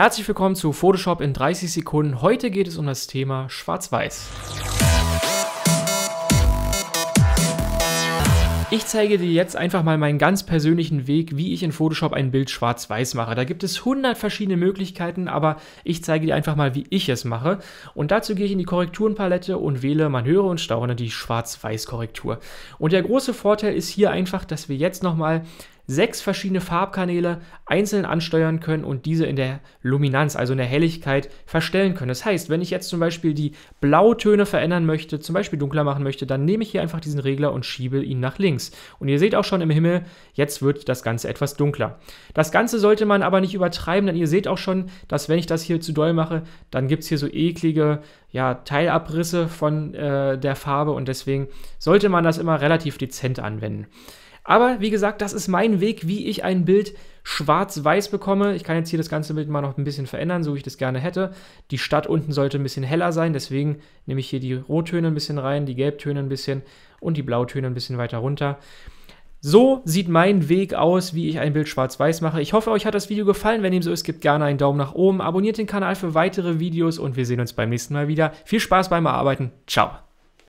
Herzlich willkommen zu Photoshop in 30 Sekunden. Heute geht es um das Thema Schwarz-Weiß. Ich zeige dir jetzt einfach mal meinen ganz persönlichen Weg, wie ich in Photoshop ein Bild schwarz-weiß mache. Da gibt es 100 verschiedene Möglichkeiten, aber ich zeige dir einfach mal, wie ich es mache. Und dazu gehe ich in die Korrekturenpalette und wähle, man höre und staune, die Schwarz-Weiß-Korrektur. Und der große Vorteil ist hier einfach, dass wir jetzt nochmal sechs verschiedene Farbkanäle einzeln ansteuern können und diese in der Luminanz, also in der Helligkeit, verstellen können. Das heißt, wenn ich jetzt zum Beispiel die Blautöne verändern möchte, zum Beispiel dunkler machen möchte, dann nehme ich hier einfach diesen Regler und schiebe ihn nach links. Und ihr seht auch schon im Himmel, jetzt wird das Ganze etwas dunkler. Das Ganze sollte man aber nicht übertreiben, denn ihr seht auch schon, dass wenn ich das hier zu doll mache, dann gibt es hier so eklige ja, Teilabrisse von äh, der Farbe und deswegen sollte man das immer relativ dezent anwenden. Aber wie gesagt, das ist mein Weg, wie ich ein Bild schwarz-weiß bekomme. Ich kann jetzt hier das ganze Bild mal noch ein bisschen verändern, so wie ich das gerne hätte. Die Stadt unten sollte ein bisschen heller sein, deswegen nehme ich hier die Rottöne ein bisschen rein, die Gelbtöne ein bisschen und die Blautöne ein bisschen weiter runter. So sieht mein Weg aus, wie ich ein Bild schwarz-weiß mache. Ich hoffe, euch hat das Video gefallen. Wenn dem so ist, gebt gerne einen Daumen nach oben, abonniert den Kanal für weitere Videos und wir sehen uns beim nächsten Mal wieder. Viel Spaß beim Erarbeiten. Ciao.